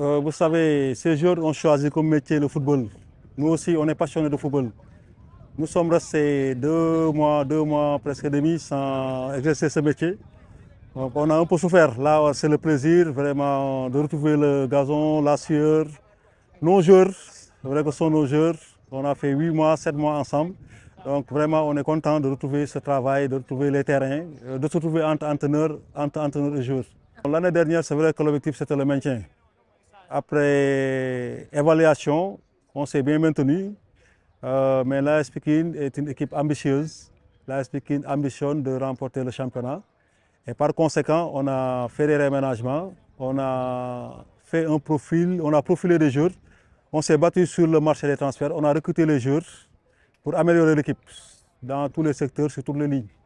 Euh, vous savez, ces joueurs ont choisi comme métier le football. Nous aussi, on est passionnés de football. Nous sommes restés deux mois, deux mois, presque demi sans exercer ce métier. Donc, on a un peu souffert. Là, c'est le plaisir vraiment de retrouver le gazon, la sueur. Nos joueurs, c'est vrai que ce sont nos joueurs. On a fait huit mois, sept mois ensemble. Donc vraiment, on est content de retrouver ce travail, de retrouver les terrains, euh, de se retrouver entre entraîneurs, entre entraîneurs et joueurs. L'année dernière, c'est vrai que l'objectif, c'était le maintien. Après évaluation, on s'est bien maintenu. Euh, mais l'AS Pekin est une équipe ambitieuse. L'AS Pekin ambitionne de remporter le championnat. Et par conséquent, on a fait des réaménagements, on a fait un profil, on a profilé les joueurs, on s'est battu sur le marché des transferts, on a recruté les joueurs pour améliorer l'équipe dans tous les secteurs, sur toutes les lignes.